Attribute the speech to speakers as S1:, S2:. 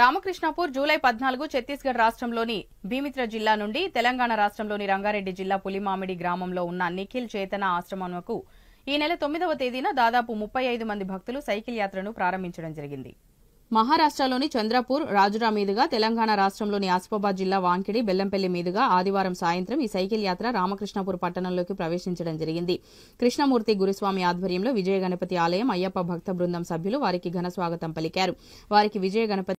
S1: Ramakrishnapur July పద్నాలుగు ఛత్తీస్గఢ్ రాష్ట్రంలోని భీమిత్ర జిల్లా నుండి తెలంగాణ రాష్ట్రంలోని రంగారెడ్డి జిల్లా పులిమామిడి గ్రామంలో ఉన్న నిఖిల్ చేతన ఆశ్రమంకు ఈ నెల తొమ్మిదవ తేదీన దాదాపు ముప్పై ఐదు మంది భక్తులు సైకిల్ యాత్రను ప్రారంభించడం జరిగింది మహారాష్టలోని చంద్రపూర్ రాజురా మీదుగా తెలంగాణ రాష్ట్రంలోని ఆసిఫాబాద్ జిల్లా వాంకిడి బెల్లంపల్లి మీదుగా ఆదివారం సాయంత్రం ఈ సైకిల్ యాత్ర రామకృష్ణాపూర్ పట్టణంలోకి ప్రవేశించడం జరిగింది కృష్ణమూర్తి గురుస్వామి ఆధ్వర్యంలో విజయ గణపతి ఆలయం అయ్యప్ప భక్త బృందం సభ్యులు వారికి ఘన స్వాగతం పలికారు వారికి విజయ గణపతి